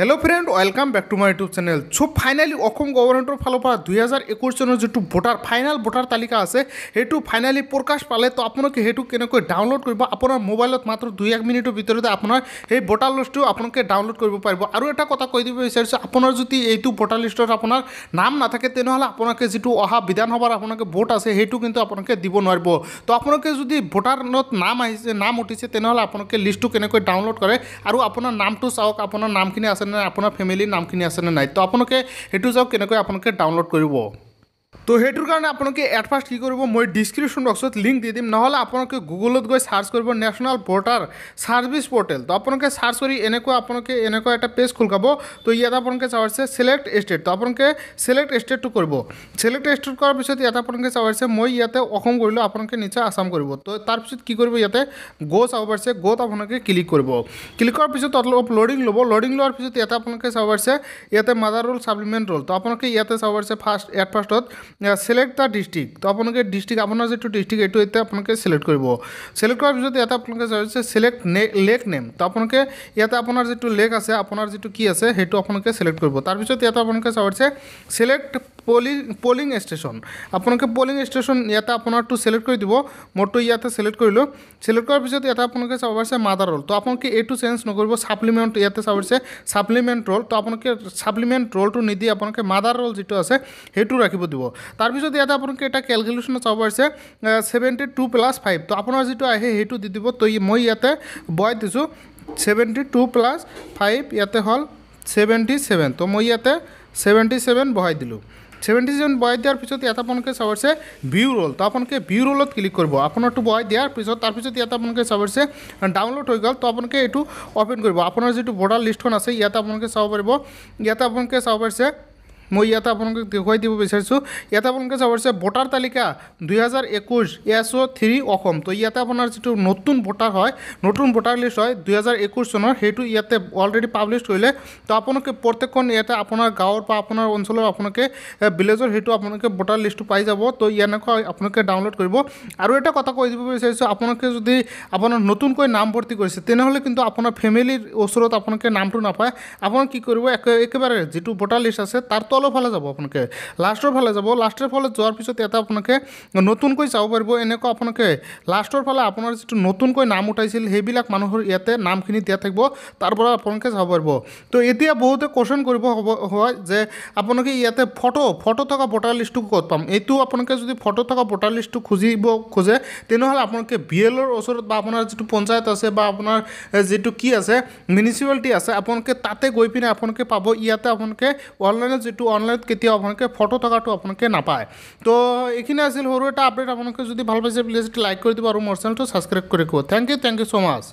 hello' friend welcome back to my YouTube channel so' finally Assam গভৰ্ণমেণ্টৰ ফালৰ পৰা দুহেজাৰ একৈছ চনৰ যিটো ভোটাৰ ফাইনেল ভোটাৰ তালিকা আছে সেইটো ফাইনেলি প্ৰকাশ পালে তো আপোনালোকে সেইটো কেনেকৈ ডাউনলোড কৰিব আপোনাৰ মোবাইলত মাত্ৰ দুই এক মিনিটৰ ভিতৰতে আপোনাৰ সেই ভোটাৰ লিষ্টটো আপোনালোকে ডাউনলোড কৰিব পাৰিব আৰু এটা কথা কৈ দিব বিচাৰিছোঁ আপোনাৰ যদি এইটো ভোটাৰ লিষ্টত আপোনাৰ নাম নাথাকে তেনেহ'লে আপোনালোকে যিটো অহা বিধানসভাৰ আপোনালোকে ভোট আছে সেইটো কিন্তু আপোনালোকে দিব নোৱাৰিব তো আপোনালোকে যদি ভোটাৰত নাম আহিছে নাম উঠিছে তেনেহ'লে আপোনালোকে লিষ্টটো কেনেকৈ ডাউনলোড কৰে আৰু আপোনাৰ নামটো চাওক আপোনাৰ নামখিনি আছে আছেনে আপোনাৰ ফেমিলিৰ নামখিনি আছেনে নাই তো আপোনালোকে সেইটো যাওক কেনেকৈ আপোনালোকে ডাউনলোড কৰিব তো সেইটোৰ কাৰণে আপোনালোকে এট ফাৰ্ষ্ট কি কৰিব মই ডিছক্ৰিপশ্যন বক্সত লিংক দি দিম নহ'লে আপোনালোকে গুগলত গৈ চাৰ্চ কৰিব নেশ্যনেল পৰ্টাৰ ছাৰ্ভিচ পৰ্টেল তো আপোনালোকে চাৰ্চ কৰি এনেকুৱা আপোনালোকে এনেকুৱা এটা পেজ খোল খাব তো ইয়াত আপোনালোকে চাব আছে চিলেক্ট ষ্টেট তো আপোনালোকে ছিলেক্ট ষ্টেটটো কৰিব চিলেক্ট ষ্টেট কৰাৰ পিছত ইয়াত আপোনালোকে চাব আছে মই ইয়াতে অসম কৰিলোঁ আপোনালোকে নিশ্চয় আছাম কৰিব তো তাৰপিছত কি কৰিব ইয়াতে গ' চাব পাৰিছে গ'ত আপোনালোকে ক্লিক কৰিব ক্লিক কৰাৰ পিছত অলপ লডিং ল'ব লডিং লোৱাৰ পিছত ইয়াতে আপোনালোকে চাব পাৰিছে ইয়াতে মাডাৰ ৰোল ছাপ্লিমেণ্ট ৰোল তো আপোনালোকে ইয়াতে চাব পাৰিছে ফাৰ্ষ্ট এট ফাৰ্ষ্টত ছিলেক্ট দ্য ডিষ্ট্ৰিক্ট ত' আপোনালোকে ডিষ্ট্ৰিক্ট আপোনাৰ যিটো ডিষ্ট্ৰিক্ট এইটো এতিয়া আপোনালোকে ছিলেক্ট কৰিব ছিলেক্ট কৰাৰ পিছতে ইয়াতে আপোনালোকে জানিছে ছিলেক্ট লেক নেম ত' আপোনালোকে ইয়াতে আপোনাৰ যিটো লেক আছে আপোনাৰ যিটো কি আছে সেইটো আপোনালোকে ছিলেক্ট কৰিব তাৰপিছত ইয়াতে আপোনালোকে চাব ছিলেক্ট পলি পলিং ষ্টেশ্যন আপোনালোকে পলিং ষ্টেশ্যন ইয়াতে আপোনাৰটো চিলেক্ট কৰি দিব মোৰটো ইয়াতে চিলেক্ট কৰিলোঁ চিলেক্ট কৰাৰ পিছত ইয়াতে আপোনালোকে চাব পাৰিছে মাডাৰ ৰোল তো আপোনালোকে এইটো চেঞ্জ নকৰিব ছাপ্লিমেণ্ট ইয়াতে চাব পাৰিছে ছাপ্লিমেণ্ট ৰোল তো আপোনালোকে ছাপ্লিমেণ্ট ৰোলটো নিদি আপোনালোকে মাডাৰ ৰোল যিটো আছে সেইটো ৰাখিব দিব তাৰপিছত ইয়াতে আপোনালোকে এটা কেলকুলেশ্যন চাব পাৰিছে ছেভেণ্টি টু প্লাছ ফাইভ তো আপোনাৰ যিটো আহে সেইটো দি দিব তো মই ইয়াতে বয় দিছোঁ ছেভেণ্টি টু প্লাছ ফাইভ ইয়াতে হ'ল ছেভেণ্টি ছেভেন তো মই ইয়াতে ছেভেণ্টি ছেভেন বহাই দিলোঁ ছেভেণ্টি চেভেন বহাই দিয়াৰ পিছত ইয়াত আপোনালোকে চাব আছে ভিউ ৰোল তো আপোনালোকে ভিউ ৰোলত ক্লিক কৰিব আপোনাৰটো বহাই দিয়াৰ পিছত তাৰপিছত ইয়াত আপোনালোকে চাব আছে ডাউনলোড হৈ গ'ল তো আপোনালোকে এইটো অ'পেন কৰিব আপোনাৰ যিটো ভোটাৰ লিষ্টখন আছে ইয়াত আপোনালোকে চাব পাৰিব ইয়াত আপোনালোকে চাব পাৰিছে মই ইয়াতে আপোনালোকক দেখুৱাই দিব বিচাৰিছোঁ ইয়াতে আপোনালোকে চাব পাৰিছে ভোটাৰ তালিকা দুহেজাৰ একৈছ A S O' three Assam তো ইয়াতে আপোনাৰ যিটো নতুন ভোটাৰ হয় নতুন ভোটাৰ লিষ্ট হয় দুহেজাৰ একৈছ চনৰ সেইটো ইয়াতে অলৰেডি পাব্লিছ কৰিলে তো আপোনালোকে প্ৰত্যেকখন ইয়াতে আপোনাৰ গাঁৱৰ বা আপোনাৰ অঞ্চলৰ আপোনালোকে ভিলেজৰ সেইটো আপোনালোকে ভোটাৰ লিষ্টটো পাই যাব তো এনেকুৱা আপোনালোকে ডাউনলোড কৰিব আৰু এটা কথা কৈ দিব বিচাৰিছোঁ আপোনালোকে যদি আপোনাৰ নতুনকৈ নামভৰ্তি কৰিছে তেনেহ'লে কিন্তু আপোনাৰ ফেমিলিৰ ওচৰত আপোনালোকে নামটো নাপায় আপোনাক কি কৰিব একে একেবাৰে যিটো ভোটাৰ লিষ্ট আছে তাৰ তলৰ ফালে যাব আপোনালোকে লাষ্টৰ ফালে যাব লাষ্টৰ ফালে যোৱাৰ পিছত ইয়াতে আপোনালোকে নতুনকৈ যাব পাৰিব এনেকুৱা আপোনালোকে লাষ্টৰ ফালে আপোনাৰ যিটো নতুনকৈ নাম উঠাইছিল সেইবিলাক মানুহৰ ইয়াতে নামখিনি দিয়া থাকিব তাৰ পৰা আপোনালোকে যাব পাৰিব তো এতিয়া বহুতে কুৱেশ্যন কৰিব হ'ব হয় যে আপোনালোকে ইয়াতে ফটো ফটো থকা ভোটাৰ লিষ্টটো ক'ত পাম এইটো আপোনালোকে যদি ফটো থকা ভোটাৰ লিষ্টটো খুজিব খোজে তেনেহ'লে আপোনালোকে ভি এলৰ ওচৰত বা আপোনাৰ যিটো পঞ্চায়ত আছে বা আপোনাৰ যিটো কি আছে মিউনিচিপালিটি আছে আপোনালোকে তাতে গৈ পিনে আপোনালোকে পাব ইয়াতে আপোনালোকে অনলাইনত যিটো অনলাইনত কেতিয়াও আপোনালোকে ফটো থকাটো আপোনালোকে নাপায় তো এইখিনি আছিল সৰু এটা আপডেট আপোনালোকে যদি ভাল পাইছে প্লিজ লাইক কৰি দিব আৰু মোৰ চেনেলটো ছাবস্ক্ৰাইব কৰি দিব thank you thank you so' much